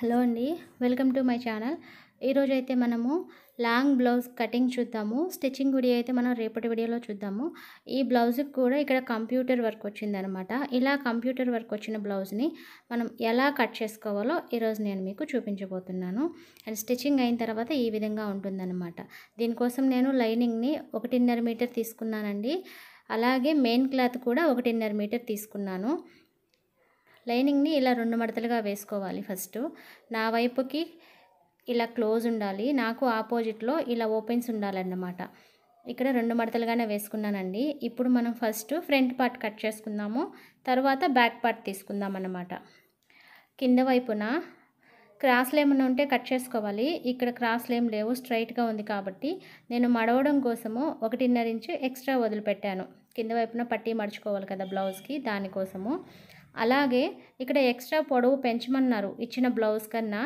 hello అండి welcome to my channel ఈరోజు అయితే మనము లాంగ్ బ్లౌజ్ కటింగ్ చూద్దాము స్టిచ్చింగ్ వీడియో అయితే మనం రేపటి వీడియోలో చూద్దాము ఈ బ్లౌజ్కి కూడా ఇక్కడ కంప్యూటర్ వర్క్ వచ్చిందనమాట ఇలా కంప్యూటర్ వర్క్ వచ్చిన బ్లౌజ్ని మనం ఎలా కట్ చేసుకోవాలో ఈరోజు నేను మీకు చూపించబోతున్నాను అండ్ స్టిచ్చింగ్ అయిన తర్వాత ఈ విధంగా ఉంటుందన్నమాట దీనికోసం నేను లైనింగ్ని ఒకటిన్నర మీటర్ తీసుకున్నానండి అలాగే మెయిన్ క్లాత్ కూడా ఒకటిన్నర మీటర్ తీసుకున్నాను లైనింగ్ని ఇలా రెండు మడతలుగా వేసుకోవాలి ఫస్ట్ నా వైపుకి ఇలా క్లోజ్ ఉండాలి నాకు ఆపోజిట్లో ఇలా ఓపెన్స్ ఉండాలన్నమాట ఇక్కడ రెండు మడతలుగానే వేసుకున్నానండి ఇప్పుడు మనం ఫస్ట్ ఫ్రంట్ పార్ట్ కట్ చేసుకుందాము తర్వాత బ్యాక్ పార్ట్ తీసుకుందాం అన్నమాట కింద వైపున క్రాస్లు ఏమైనా ఉంటే కట్ చేసుకోవాలి ఇక్కడ క్రాస్లు ఏం లేవు స్ట్రైట్గా ఉంది కాబట్టి నేను మడవడం కోసము ఒకటిన్నర ఇంచు ఎక్స్ట్రా వదిలిపెట్టాను కింద వైపున పట్టి మడుచుకోవాలి కదా బ్లౌజ్కి దానికోసము అలాగే ఇక్కడ ఎక్స్ట్రా పొడవు పెంచమన్నారు ఇచ్చిన బ్లౌజ్ కన్నా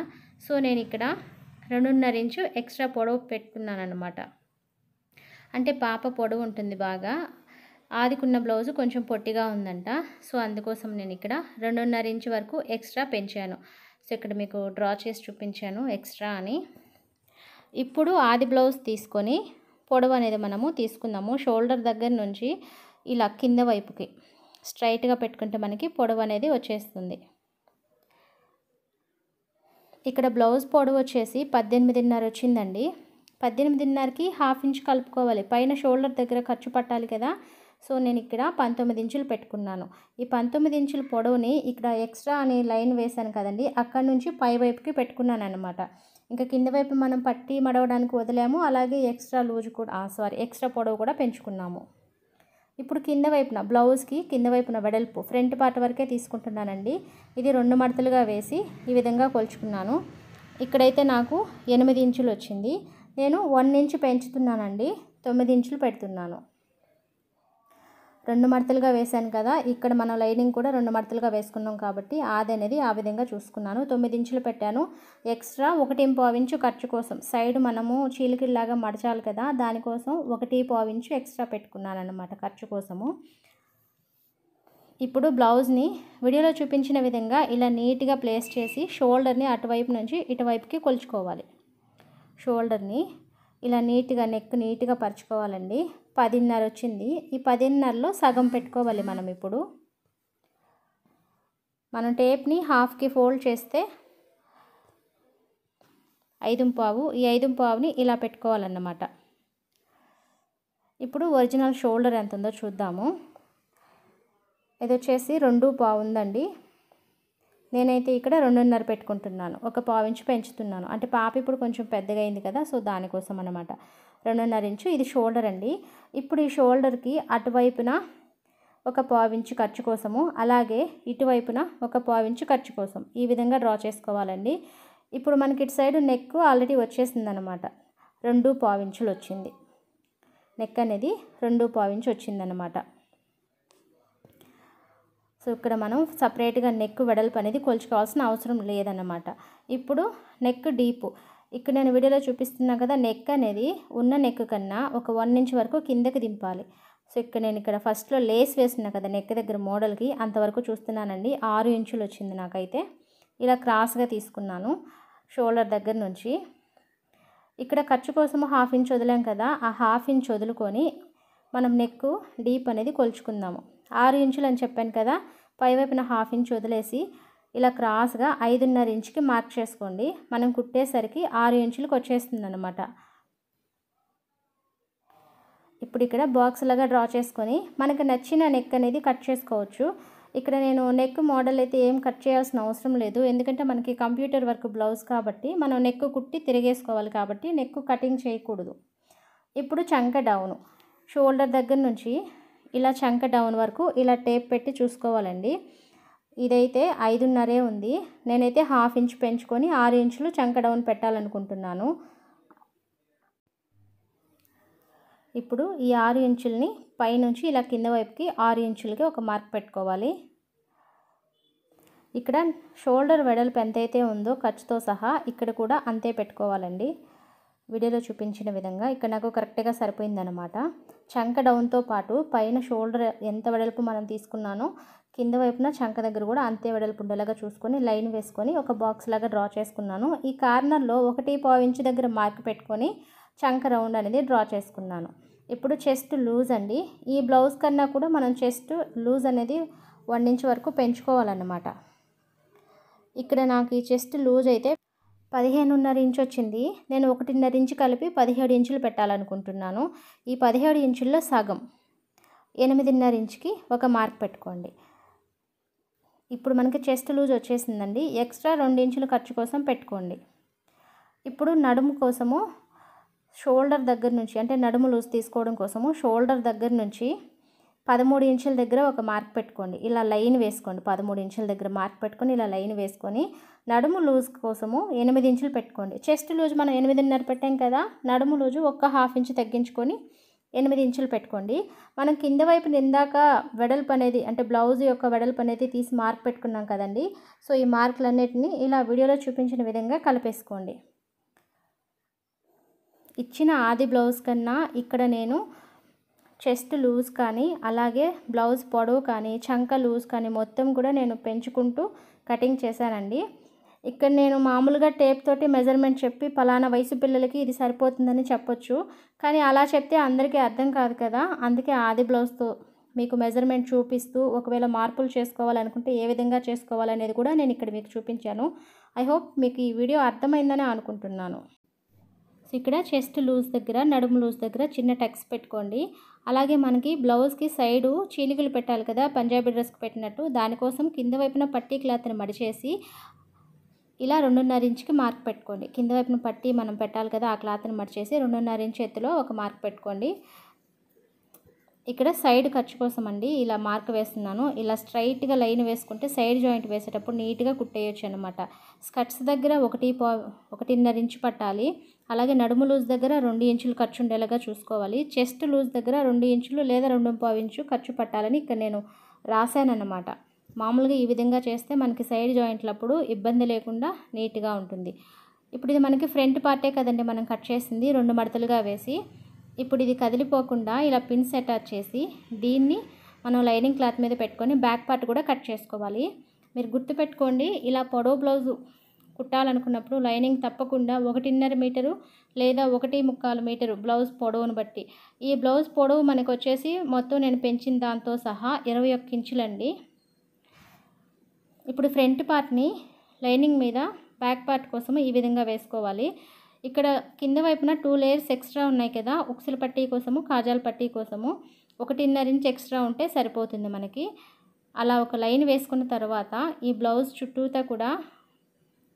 సో నేను ఇక్కడ రెండున్నర ఇంచు ఎక్స్ట్రా పొడవు పెట్టుకున్నాను అనమాట అంటే పాప పొడవు ఉంటుంది బాగా ఆదికున్న బ్లౌజ్ కొంచెం పొట్టిగా ఉందంట సో అందుకోసం నేను ఇక్కడ రెండున్నర ఇంచు వరకు ఎక్స్ట్రా పెంచాను సో ఇక్కడ మీకు డ్రా చేసి చూపించాను ఎక్స్ట్రా అని ఇప్పుడు ఆది బ్లౌజ్ తీసుకొని పొడవు అనేది మనము తీసుకుందాము షోల్డర్ దగ్గర నుంచి ఇలా కింద వైపుకి స్ట్రైట్గా పెట్టుకుంటే మనకి పొడవు అనేది వచ్చేస్తుంది ఇక్కడ బ్లౌజ్ పొడవు వచ్చేసి పద్దెనిమిదిన్నర వచ్చిందండి పద్దెనిమిదిన్నరకి హాఫ్ ఇంచ్ కలుపుకోవాలి పైన షోల్డర్ దగ్గర ఖర్చు పట్టాలి కదా సో నేను ఇక్కడ పంతొమ్మిది ఇంచులు పెట్టుకున్నాను ఈ పంతొమ్మిది ఇంచుల పొడవుని ఇక్కడ ఎక్స్ట్రా అనే లైన్ వేశాను కదండి అక్కడ నుంచి పై వైపుకి పెట్టుకున్నాను అనమాట ఇంకా కింద వైపు మనం పట్టి మడవడానికి వదిలాము అలాగే ఎక్స్ట్రా లూజ్ కూడా సారీ ఎక్స్ట్రా పొడవు కూడా పెంచుకున్నాము ఇప్పుడు కింద వైపున బ్లౌజ్కి కింద వైపున వెడల్పు ఫ్రంట్ పార్ట్ వరకే తీసుకుంటున్నానండి ఇది రెండు మడతలుగా వేసి ఈ విధంగా కొలుచుకున్నాను ఇక్కడైతే నాకు ఎనిమిది ఇంచులు వచ్చింది నేను వన్ ఇంచు పెంచుతున్నానండి తొమ్మిది ఇంచులు పెడుతున్నాను రెండు మడతలుగా వేశాను కదా ఇక్కడ మనం లైనింగ్ కూడా రెండు మడతలుగా వేసుకున్నాం కాబట్టి ఆది అనేది ఆ విధంగా చూసుకున్నాను తొమ్మిది ఇంచులు పెట్టాను ఎక్స్ట్రా ఒకటి ఇంచు ఖర్చు కోసం సైడ్ మనము చీలికిల్లాగా మడచాలి కదా దానికోసం ఒకటి ఇంచు ఎక్స్ట్రా పెట్టుకున్నాను అనమాట ఖర్చు కోసము ఇప్పుడు బ్లౌజ్ని వీడియోలో చూపించిన విధంగా ఇలా నీట్గా ప్లేస్ చేసి షోల్డర్ని అటువైపు నుంచి ఇటువైపుకి కొలుచుకోవాలి షోల్డర్ని ఇలా నీట్గా నెక్ నీట్గా పరుచుకోవాలండి పదిన్నర వచ్చింది ఈ పదిన్నరలో సగం పెట్టుకోవాలి మనం ఇప్పుడు మనం టేప్ని హాఫ్కి ఫోల్డ్ చేస్తే ఐదు పావు ఈ ఐదు పావుని ఇలా పెట్టుకోవాలన్నమాట ఇప్పుడు ఒరిజినల్ షోల్డర్ ఎంత ఉందో చూద్దాము ఇది వచ్చేసి రెండు పావు ఉందండి నేనైతే ఇక్కడ రెండున్నర పెట్టుకుంటున్నాను ఒక పావు ఇంచు పెంచుతున్నాను అంటే పాప ఇప్పుడు కొంచెం పెద్దగా అయింది కదా సో దానికోసం అనమాట రెండున్నర ఇంచు ఇది షోల్డర్ అండి ఇప్పుడు ఈ షోల్డర్కి అటువైపున ఒక పావించు ఖర్చు కోసము అలాగే ఇటువైపున ఒక పావించు ఖర్చు కోసం ఈ విధంగా డ్రా చేసుకోవాలండి ఇప్పుడు మనకి ఇటు సైడ్ నెక్ ఆల్రెడీ వచ్చేసింది అనమాట రెండు పావించులు వచ్చింది నెక్ అనేది రెండు పావించు వచ్చిందనమాట సో ఇక్కడ మనం సపరేట్గా నెక్ వెడల్పు అనేది కొలుచుకోవాల్సిన అవసరం లేదన్నమాట ఇప్పుడు నెక్ డీపు ఇక్కడ నేను వీడియోలో చూపిస్తున్నా కదా నెక్ అనేది ఉన్న నెక్ కన్నా ఒక వన్ ఇంచ్ వరకు కిందకి దింపాలి సో ఇక్కడ నేను ఇక్కడ ఫస్ట్లో లేస్ వేస్తున్నా కదా నెక్ దగ్గర మోడల్కి అంతవరకు చూస్తున్నానండి ఆరు ఇంచులు వచ్చింది నాకైతే ఇలా క్రాస్గా తీసుకున్నాను షోల్డర్ దగ్గర నుంచి ఇక్కడ ఖర్చు కోసము హాఫ్ ఇంచ్ వదిలాం కదా ఆ హాఫ్ ఇంచ్ వదులుకొని మనం నెక్ డీప్ అనేది కొలుచుకుందాము ఆరు ఇంచులు అని చెప్పాను కదా పైవైపున హాఫ్ ఇంచ్ వదిలేసి ఇలా క్రాస్గా ఐదున్నర ఇంచుకి మార్క్ చేసుకోండి మనం కుట్టేసరికి ఆరు ఇంచులకు వచ్చేస్తుంది అనమాట ఇప్పుడు ఇక్కడ బాక్స్ లాగా డ్రా చేసుకొని మనకు నచ్చిన నెక్ అనేది కట్ చేసుకోవచ్చు ఇక్కడ నేను నెక్ మోడల్ అయితే ఏం కట్ చేయాల్సిన అవసరం లేదు ఎందుకంటే మనకి కంప్యూటర్ వర్క్ బ్లౌజ్ కాబట్టి మనం నెక్ కుట్టి తిరిగేసుకోవాలి కాబట్టి నెక్ కటింగ్ చేయకూడదు ఇప్పుడు చంక డౌను షోల్డర్ దగ్గర నుంచి ఇలా చంక డౌన్ వరకు ఇలా టేప్ పెట్టి చూసుకోవాలండి ఇదైతే ఐదున్నరే ఉంది నేనైతే హాఫ్ ఇంచ్ పెంచుకొని ఆరు ఇంచులు చంక డౌన్ పెట్టాలనుకుంటున్నాను ఇప్పుడు ఈ ఆరు ఇంచుల్ని పైనుంచి ఇలా కింద వైపుకి ఆరు ఇంచులకి ఒక మార్క్ పెట్టుకోవాలి ఇక్కడ షోల్డర్ వెడల్పు ఎంతైతే ఉందో ఖర్చుతో సహా ఇక్కడ కూడా అంతే పెట్టుకోవాలండి వీడియోలో చూపించిన విధంగా ఇక్కడ నాకు కరెక్ట్గా సరిపోయిందనమాట చంక డౌన్తో పాటు పైన షోల్డర్ ఎంత వెడల్పు మనం తీసుకున్నానో కింద వైపున చంక దగ్గర కూడా అంతే వెడల్పు ఉండేలాగా చూసుకొని లైన్ వేసుకొని ఒక బాక్స్ లాగా డ్రా చేసుకున్నాను ఈ కార్నర్లో ఒకటి పావు దగ్గర మార్క్ పెట్టుకొని చంక రౌండ్ అనేది డ్రా చేసుకున్నాను ఇప్పుడు చెస్ట్ లూజ్ అండి ఈ బ్లౌజ్ కన్నా కూడా మనం చెస్ట్ లూజ్ అనేది వన్ ఇంచ్ వరకు పెంచుకోవాలన్నమాట ఇక్కడ నాకు ఈ చెస్ట్ లూజ్ అయితే పదిహేనున్నర ఇంచు వచ్చింది నేను ఒకటిన్నర ఇంచు కలిపి పదిహేడు ఇంచులు పెట్టాలనుకుంటున్నాను ఈ పదిహేడు ఇంచుల్లో సగం ఎనిమిదిన్నర ఇంచుకి ఒక మార్క్ పెట్టుకోండి ఇప్పుడు మనకి చెస్ట్ లూజ్ వచ్చేసిందండి ఎక్స్ట్రా రెండు ఇంచుల ఖర్చు కోసం పెట్టుకోండి ఇప్పుడు నడుము కోసము షోల్డర్ దగ్గర నుంచి అంటే నడుము లూజ్ తీసుకోవడం కోసము షోల్డర్ దగ్గర నుంచి పదమూడు ఇంచుల దగ్గర ఒక మార్క్ పెట్టుకోండి ఇలా లైన్ వేసుకోండి పదమూడు ఇంచుల దగ్గర మార్క్ పెట్టుకొని ఇలా లైన్ వేసుకొని నడుము లూజ్ కోసము ఎనిమిది ఇంచులు పెట్టుకోండి చెస్ట్ లూజ్ మనం ఎనిమిదిన్నర పెట్టాం కదా నడుము లూజు ఒక్క హాఫ్ ఇంచు తగ్గించుకొని ఎనిమిది ఇంచులు పెట్టుకోండి మనం కింద వైపు నిందాక వెడల్పు అనేది అంటే బ్లౌజ్ యొక్క వెడల్పు అనేది తీసి మార్క్ పెట్టుకున్నాం కదండి సో ఈ మార్కులన్నిటిని ఇలా వీడియోలో చూపించిన విధంగా కలిపేసుకోండి ఇచ్చిన ఆది బ్లౌజ్ కన్నా ఇక్కడ నేను చెస్ట్ లూజ్ కానీ అలాగే బ్లౌజ్ పొడవు కానీ చంక లూజ్ కానీ మొత్తం కూడా నేను పెంచుకుంటూ కటింగ్ చేశానండి ఇక్కడ నేను మామూలుగా టేప్ తోటి మెజర్మెంట్ చెప్పి పలానా వయసు పిల్లలకి ఇది సరిపోతుందని చెప్పొచ్చు కానీ అలా చెప్తే అందరికీ అర్థం కాదు కదా అందుకే ఆది బ్లౌజ్తో మీకు మెజర్మెంట్ చూపిస్తూ ఒకవేళ మార్పులు చేసుకోవాలనుకుంటే ఏ విధంగా చేసుకోవాలనేది కూడా నేను ఇక్కడ మీకు చూపించాను ఐ హోప్ మీకు ఈ వీడియో అర్థమైందని అనుకుంటున్నాను ఇక్కడ చెస్ట్ లూజ్ దగ్గర నడుము లూజ్ దగ్గర చిన్న టెక్స్ పెట్టుకోండి అలాగే మనకి బ్లౌజ్కి సైడు చీలికలు పెట్టాలి కదా పంజాబీ డ్రెస్కి పెట్టినట్టు దానికోసం కింద వైపున పట్టీ క్లాత్ని మడిచేసి ఇలా రెండున్నర ఇంచుకి మార్క్ పెట్టుకోండి కింద వైపున పట్టీ మనం పెట్టాలి కదా ఆ క్లాత్ని మడిచేసి రెండున్నర ఇంచు ఎత్తులో ఒక మార్క్ పెట్టుకోండి ఇక్కడ సైడ్ ఖర్చు కోసం అండి ఇలా మార్క్ వేస్తున్నాను ఇలా స్ట్రైట్గా లైన్ వేసుకుంటే సైడ్ జాయింట్ వేసేటప్పుడు నీట్గా కుట్టేయచ్చు అనమాట స్కర్ట్స్ దగ్గర ఒకటి పా ఒకటిన్నర ఇంచు పట్టాలి అలాగే నడుము లూజ్ దగ్గర రెండు ఇంచులు ఖర్చు ఉండేలాగా చూసుకోవాలి చెస్ట్ లూజ్ దగ్గర రెండు ఇంచులు లేదా రెండు పావు ఇంచు ఖర్చు పట్టాలని ఇక్కడ నేను రాశానన్నమాట మామూలుగా ఈ విధంగా చేస్తే మనకి సైడ్ జాయింట్లప్పుడు ఇబ్బంది లేకుండా నీట్గా ఉంటుంది ఇప్పుడు ఇది మనకి ఫ్రంట్ పార్టే కదండి మనం కట్ చేసింది రెండు మడతలుగా వేసి ఇప్పుడు ఇది కదిలిపోకుండా ఇలా పిన్స్ అటాచ్ చేసి దీన్ని మనం లైనింగ్ క్లాత్ మీద పెట్టుకొని బ్యాక్ పార్ట్ కూడా కట్ చేసుకోవాలి మీరు గుర్తుపెట్టుకోండి ఇలా పొడవు బ్లౌజు కుట్టాలనుకున్నప్పుడు లైనింగ్ తప్పకుండా ఒకటిన్నర మీటరు లేదా ఒకటి ముక్కాలు మీటరు బ్లౌజ్ పొడవును బట్టి ఈ బ్లౌజ్ పొడవు మనకు వచ్చేసి మొత్తం నేను పెంచిన దాంతో సహా ఇరవై ఒక్క ఇంచులండి ఇప్పుడు ఫ్రంట్ పార్ట్ని లైనింగ్ మీద బ్యాక్ పార్ట్ కోసం ఈ విధంగా వేసుకోవాలి ఇక్కడ కింద వైపున టూ లేయర్స్ ఎక్స్ట్రా ఉన్నాయి కదా ఉక్సుల పట్టీ కోసము కాజాల పట్టీ కోసము ఒకటిన్నర ఇంచ్ ఎక్స్ట్రా ఉంటే సరిపోతుంది మనకి అలా ఒక లైన్ వేసుకున్న తర్వాత ఈ బ్లౌజ్ చుట్టూతా కూడా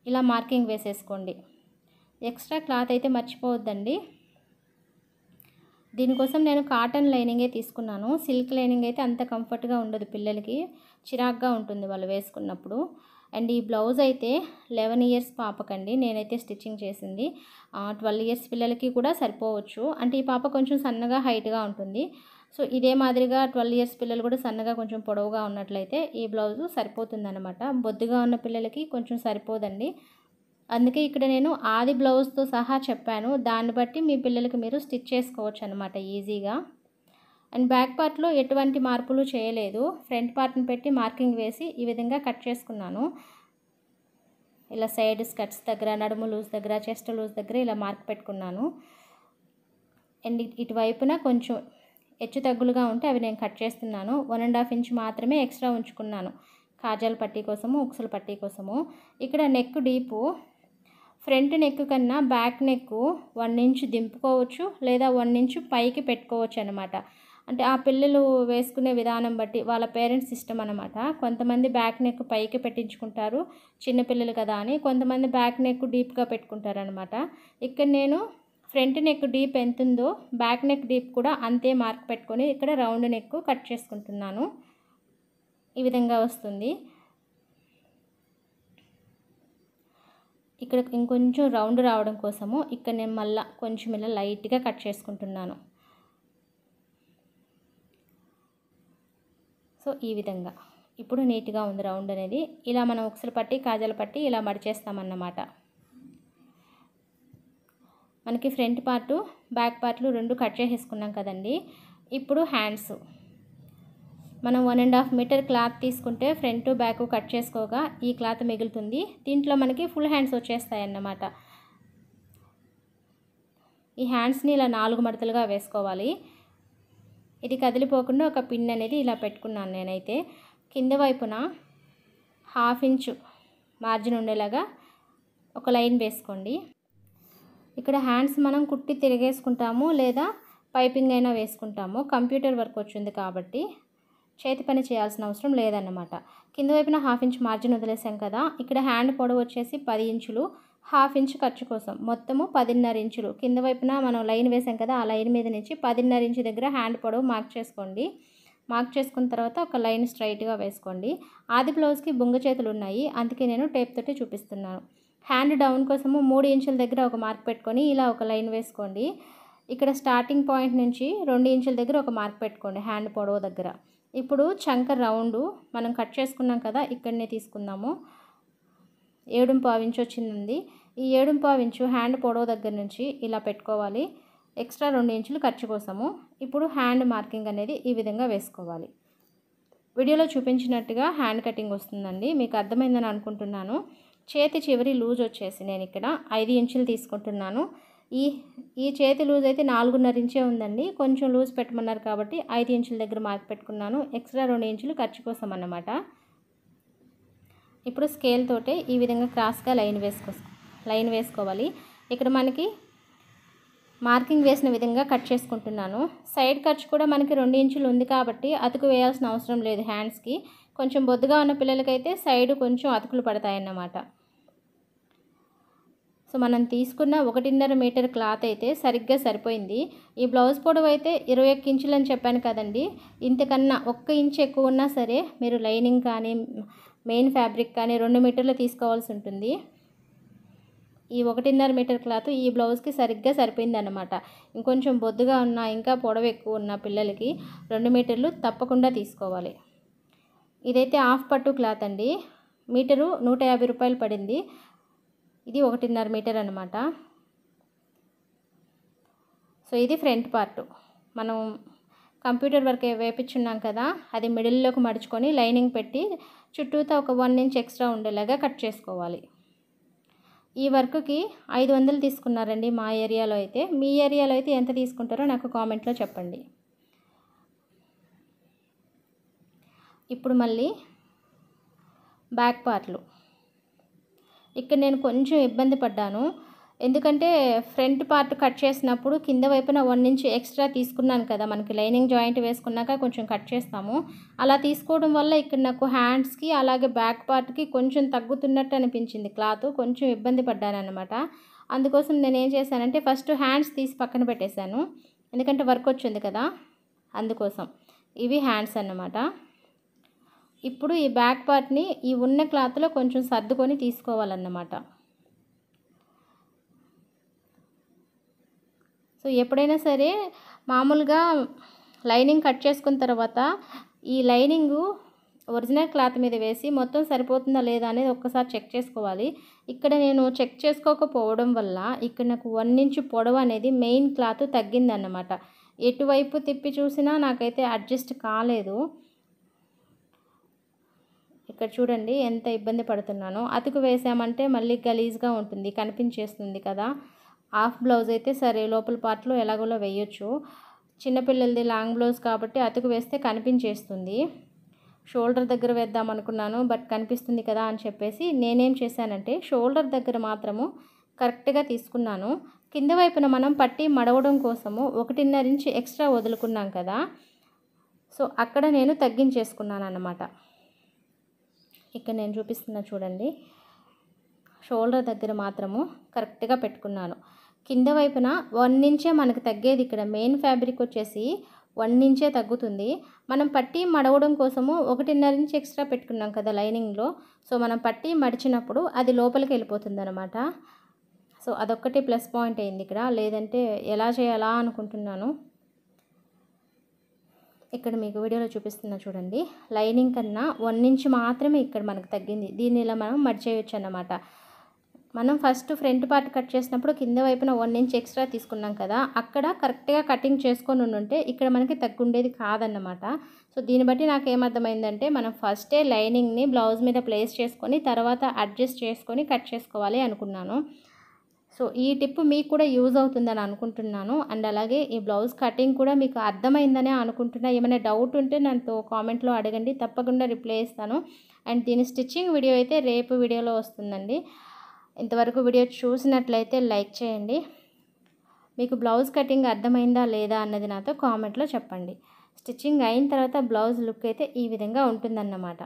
ఇలా మార్కింగ్ వేసేసుకోండి ఎక్స్ట్రా క్లాత్ అయితే మర్చిపోవద్దండి దీనికోసం నేను కాటన్ లైనింగే తీసుకున్నాను సిల్క్ లైనింగ్ అయితే అంత కంఫర్ట్గా ఉండదు పిల్లలకి చిరాగ్గా ఉంటుంది వాళ్ళు వేసుకున్నప్పుడు అండ్ ఈ బ్లౌజ్ అయితే లెవెన్ ఇయర్స్ పాపకండి నేనైతే స్టిచ్చింగ్ చేసింది ట్వెల్వ్ ఇయర్స్ పిల్లలకి కూడా సరిపోవచ్చు అంటే ఈ పాప కొంచెం సన్నగా హైట్గా ఉంటుంది సో ఇదే మాదిరిగా ట్వెల్వ్ ఇయర్స్ పిల్లలు కూడా సన్నగా కొంచెం పొడవుగా ఉన్నట్లయితే ఈ బ్లౌజు సరిపోతుందన్నమాట బొద్దుగా ఉన్న పిల్లలకి కొంచెం సరిపోదండి అందుకే ఇక్కడ నేను ఆది బ్లౌజ్తో సహా చెప్పాను దాన్ని బట్టి మీ పిల్లలకి మీరు స్టిచ్ చేసుకోవచ్చు అనమాట ఈజీగా అండ్ బ్యాక్ పార్ట్లో ఎటువంటి మార్పులు చేయలేదు ఫ్రంట్ పార్ట్ని పెట్టి మార్కింగ్ వేసి ఈ విధంగా కట్ చేసుకున్నాను ఇలా సైడ్ స్కట్స్ దగ్గర నడుము లూజ్ దగ్గర చెస్ట్ లూజ్ దగ్గర ఇలా మార్క్ పెట్టుకున్నాను అండ్ ఇటువైపున కొంచెం హెచ్చు తగ్గులుగా ఉంటే అవి నేను కట్ చేస్తున్నాను వన్ అండ్ హాఫ్ ఇంచ్ మాత్రమే ఎక్స్ట్రా ఉంచుకున్నాను కాజాల పట్టీ కోసము ఉక్సల పట్టీ కోసము ఇక్కడ నెక్ డీపు ఫ్రంట్ నెక్ కన్నా బ్యాక్ నెక్ వన్ ఇంచ్ దింపుకోవచ్చు లేదా వన్ ఇంచ్ పైకి పెట్టుకోవచ్చు అనమాట అంటే ఆ పిల్లలు వేసుకునే విధానం బట్టి వాళ్ళ పేరెంట్స్ ఇష్టం అనమాట కొంతమంది బ్యాక్ నెక్ పైకి పెట్టించుకుంటారు చిన్నపిల్లలు కదా అని కొంతమంది బ్యాక్ నెక్ డీప్గా పెట్టుకుంటారు అనమాట ఇక్కడ నేను ఫ్రంట్ నెక్ డీప్ ఎంత ఉందో బ్యాక్ నెక్ డీప్ కూడా అంతే మార్క్ పెట్టుకొని ఇక్కడ రౌండ్ నెక్ కట్ చేసుకుంటున్నాను ఈ విధంగా వస్తుంది ఇక్కడ ఇంకొంచెం రౌండ్ రావడం కోసము ఇక్కడ నేను మళ్ళీ కొంచెం ఇలా లైట్గా కట్ చేసుకుంటున్నాను సో ఈ విధంగా ఇప్పుడు నీట్గా ఉంది రౌండ్ అనేది ఇలా మనం ఉక్సలు పట్టి కాజలు పట్టి ఇలా మడిచేస్తామన్నమాట మనకి ఫ్రంట్ పార్ట్ బ్యాక్ పార్ట్లు రెండు కట్ చేసేసుకున్నాం కదండి ఇప్పుడు హ్యాండ్స్ మనం one and half metre cloth తీసుకుంటే ఫ్రంట్ బ్యాక్ కట్ చేసుకోగా ఈ క్లాత్ మిగులుతుంది దీంట్లో మనకి ఫుల్ హ్యాండ్స్ వచ్చేస్తాయి అన్నమాట ఈ హ్యాండ్స్ని ఇలా నాలుగు మడతలుగా వేసుకోవాలి ఇది కదిలిపోకుండా ఒక పిన్ అనేది ఇలా పెట్టుకున్నాను నేనైతే కింద వైపున హాఫ్ ఇంచు మార్జిన్ ఉండేలాగా ఒక లైన్ వేసుకోండి ఇక్కడ హ్యాండ్స్ మనం కుట్టి తిరిగేసుకుంటాము లేదా పైపింగ్ అయినా వేసుకుంటాము కంప్యూటర్ వర్క్ వచ్చింది కాబట్టి చేతి పని చేయాల్సిన అవసరం లేదన్నమాట కింద వైపున హాఫ్ ఇంచ్ మార్జిన్ వదిలేసాం కదా ఇక్కడ హ్యాండ్ పొడవు వచ్చేసి పది ఇంచులు హాఫ్ ఇంచ్ ఖర్చు కోసం మొత్తము పదిన్నర ఇంచులు కింద వైపున మనం లైన్ వేసాం కదా ఆ లైన్ మీద నుంచి పదిన్నర ఇంచు దగ్గర హ్యాండ్ పొడవు మార్క్ చేసుకోండి మార్క్ చేసుకున్న తర్వాత ఒక లైన్ స్ట్రైట్గా వేసుకోండి ఆది బ్లౌజ్కి బుంగ చేతులు ఉన్నాయి అందుకే నేను టేప్ తోటి చూపిస్తున్నాను హ్యాండ్ డౌన్ కోసము మూడు ఇంచుల దగ్గర ఒక మార్క్ పెట్టుకొని ఇలా ఒక లైన్ వేసుకోండి ఇక్కడ స్టార్టింగ్ పాయింట్ నుంచి రెండు ఇంచుల దగ్గర ఒక మార్క్ పెట్టుకోండి హ్యాండ్ పొడవ దగ్గర ఇప్పుడు చంక రౌండ్ మనం కట్ చేసుకున్నాం కదా ఇక్కడనే తీసుకుందాము ఏడుం ఇంచు వచ్చిందండి ఈ ఏడుం ఇంచు హ్యాండ్ పొడవ దగ్గర నుంచి ఇలా పెట్టుకోవాలి ఎక్స్ట్రా రెండు ఇంచులు ఖర్చు కోసము ఇప్పుడు హ్యాండ్ మార్కింగ్ అనేది ఈ విధంగా వేసుకోవాలి వీడియోలో చూపించినట్టుగా హ్యాండ్ కటింగ్ వస్తుందండి మీకు అర్థమైందని అనుకుంటున్నాను చేతి చివరి లూజ్ వచ్చేసి నేను ఇక్కడ ఐదు ఇంచులు తీసుకుంటున్నాను ఈ ఈ చేతి లూజ్ అయితే నాలుగున్నర ఇంచే ఉందండి కొంచెం లూజ్ పెట్టమన్నారు కాబట్టి ఐదు ఇంచుల దగ్గర మార్క్ పెట్టుకున్నాను ఎక్స్ట్రా రెండు ఇంచులు ఖర్చు కోసం అన్నమాట ఇప్పుడు స్కేల్ ఈ విధంగా క్రాస్గా లైన్ వేసుకో లైన్ వేసుకోవాలి ఇక్కడ మనకి మార్కింగ్ వేసిన విధంగా కట్ చేసుకుంటున్నాను సైడ్ ఖర్చు కూడా మనకి రెండు ఇంచులు ఉంది కాబట్టి అతుకు వేయాల్సిన అవసరం లేదు హ్యాండ్స్కి కొంచెం బొద్దుగా ఉన్న పిల్లలకైతే సైడ్ కొంచెం అతుకులు పడతాయన్నమాట సో మనం తీసుకున్న ఒకటిన్నర మీటర్ క్లాత్ అయితే సరిగ్గా సరిపోయింది ఈ బ్లౌజ్ పొడవు అయితే ఇరవై ఒక్క ఇంచులు అని చెప్పాను కదండి ఇంతకన్నా ఒక్క ఇంచు ఎక్కువ ఉన్నా సరే మీరు లైనింగ్ కానీ మెయిన్ ఫ్యాబ్రిక్ కానీ రెండు మీటర్లు తీసుకోవాల్సి ఉంటుంది ఈ ఒకటిన్నర మీటర్ క్లాత్ ఈ బ్లౌజ్కి సరిగ్గా సరిపోయిందన్నమాట ఇంకొంచెం బొద్దుగా ఉన్న ఇంకా పొడవు ఎక్కువ ఉన్న పిల్లలకి రెండు మీటర్లు తప్పకుండా తీసుకోవాలి ఇదైతే హాఫ్ పట్టు క్లాత్ అండి మీటరు నూట యాభై రూపాయలు పడింది ఇది ఒకటిన్నర మీటర్ అనమాట సో ఇది ఫ్రంట్ పార్ట్ మనం కంప్యూటర్ వర్క్ వేపించున్నాం కదా అది మిడిల్లోకి మడుచుకొని లైనింగ్ పెట్టి చుట్టూతో ఒక వన్ ఇంచ్ ఎక్స్ట్రా ఉండేలాగా కట్ చేసుకోవాలి ఈ వర్క్కి ఐదు వందలు తీసుకున్నారండి మా ఏరియాలో అయితే మీ ఏరియాలో అయితే ఎంత తీసుకుంటారో నాకు కామెంట్లో చెప్పండి ఇప్పుడు మళ్ళీ బ్యాక్ పార్ట్లు ఇక్కడ నేను కొంచెం ఇబ్బంది పడ్డాను ఎందుకంటే ఫ్రంట్ పార్ట్ కట్ చేసినప్పుడు కింద వైపున వన్ ఇంచ్ ఎక్స్ట్రా తీసుకున్నాను కదా మనకి లైనింగ్ జాయింట్ వేసుకున్నాక కొంచెం కట్ చేస్తాము అలా తీసుకోవడం వల్ల ఇక్కడ నాకు హ్యాండ్స్కి అలాగే బ్యాక్ పార్ట్కి కొంచెం తగ్గుతున్నట్టు అనిపించింది క్లాత్ కొంచెం ఇబ్బంది పడ్డాను అనమాట అందుకోసం నేను ఏం చేశానంటే ఫస్ట్ హ్యాండ్స్ తీసి పక్కన పెట్టేశాను ఎందుకంటే వర్క్ వచ్చింది కదా అందుకోసం ఇవి హ్యాండ్స్ అన్నమాట ఇప్పుడు ఈ బ్యాక్ పార్ట్ని ఈ ఉన్న క్లాత్లో కొంచెం సర్దుకొని తీసుకోవాలన్నమాట సో ఎప్పుడైనా సరే మామూలుగా లైనింగ్ కట్ చేసుకున్న తర్వాత ఈ లైనింగు ఒరిజినల్ క్లాత్ మీద వేసి మొత్తం సరిపోతుందా లేదా అనేది ఒక్కసారి చెక్ చేసుకోవాలి ఇక్కడ నేను చెక్ చేసుకోకపోవడం వల్ల ఇక్కడ నాకు వన్ ఇంచ్ పొడవు అనేది మెయిన్ క్లాత్ తగ్గిందన్నమాట ఎటువైపు తిప్పి చూసినా నాకైతే అడ్జస్ట్ కాలేదు ఇక్కడ చూడండి ఎంత ఇబ్బంది పడుతున్నానో అతుకు వేసామంటే మళ్ళీ గలీజ్గా ఉంటుంది కనిపించేస్తుంది కదా హాఫ్ బ్లౌజ్ అయితే సరే లోపల పార్ట్లో ఎలాగోలా వేయొచ్చు చిన్నపిల్లలది లాంగ్ బ్లౌజ్ కాబట్టి అతుకు వేస్తే కనిపించేస్తుంది షోల్డర్ దగ్గర వేద్దాం అనుకున్నాను బట్ కనిపిస్తుంది కదా అని చెప్పేసి నేనేం చేశానంటే షోల్డర్ దగ్గర మాత్రము కరెక్ట్గా తీసుకున్నాను కింద వైపున మనం పట్టి మడవడం కోసము ఒకటిన్నర నుంచి ఎక్స్ట్రా వదులుకున్నాం కదా సో అక్కడ నేను తగ్గించేసుకున్నాను అన్నమాట ఇక్కడ నేను చూపిస్తున్నా చూడండి షోల్డర్ దగ్గర మాత్రము కరెక్ట్గా పెట్టుకున్నాను కింద వైపున వన్ నుంచే మనకు తగ్గేది ఇక్కడ మెయిన్ ఫ్యాబ్రిక్ వచ్చేసి వన్ నుంచే తగ్గుతుంది మనం పట్టి మడవడం కోసము ఒకటిన్నర నుంచి ఎక్స్ట్రా పెట్టుకున్నాం కదా లైనింగ్లో సో మనం పట్టి మడిచినప్పుడు అది లోపలికి వెళ్ళిపోతుంది సో అదొక్కటి ప్లస్ పాయింట్ అయింది ఇక్కడ లేదంటే ఎలా చేయాలా అనుకుంటున్నాను ఇక్కడ మీకు వీడియోలో చూపిస్తున్నా చూడండి లైనింగ్ కన్నా వన్ ఇంచ్ మాత్రమే ఇక్కడ మనకు తగ్గింది దీన్ని ఇలా మనం మడ్ చేయొచ్చు అన్నమాట మనం ఫస్ట్ ఫ్రంట్ పార్ట్ కట్ చేసినప్పుడు కింద వైపున వన్ ఇంచ్ ఎక్స్ట్రా తీసుకున్నాం కదా అక్కడ కరెక్ట్గా కటింగ్ చేసుకొని ఉంటే ఇక్కడ మనకి తగ్గుండేది కాదన్నమాట సో దీన్ని బట్టి నాకు ఏమర్థమైందంటే మనం ఫస్టే లైనింగ్ని బ్లౌజ్ మీద ప్లేస్ చేసుకొని తర్వాత అడ్జస్ట్ చేసుకొని కట్ చేసుకోవాలి అనుకున్నాను సో ఈ టిప్ మీకు కూడా యూజ్ అవుతుందని అనుకుంటున్నాను అండ్ అలాగే ఈ బ్లౌజ్ కటింగ్ కూడా మీకు అర్థమైందనే అనుకుంటున్నా ఏమైనా డౌట్ ఉంటే నన్ను కామెంట్లో అడగండి తప్పకుండా రిప్లై ఇస్తాను అండ్ దీని స్టిచ్చింగ్ వీడియో అయితే రేపు వీడియోలో వస్తుందండి ఇంతవరకు వీడియో చూసినట్లయితే లైక్ చేయండి మీకు బ్లౌజ్ కటింగ్ అర్థమైందా లేదా అన్నది నాతో కామెంట్లో చెప్పండి స్టిచ్చింగ్ అయిన తర్వాత బ్లౌజ్ లుక్ అయితే ఈ విధంగా ఉంటుందన్నమాట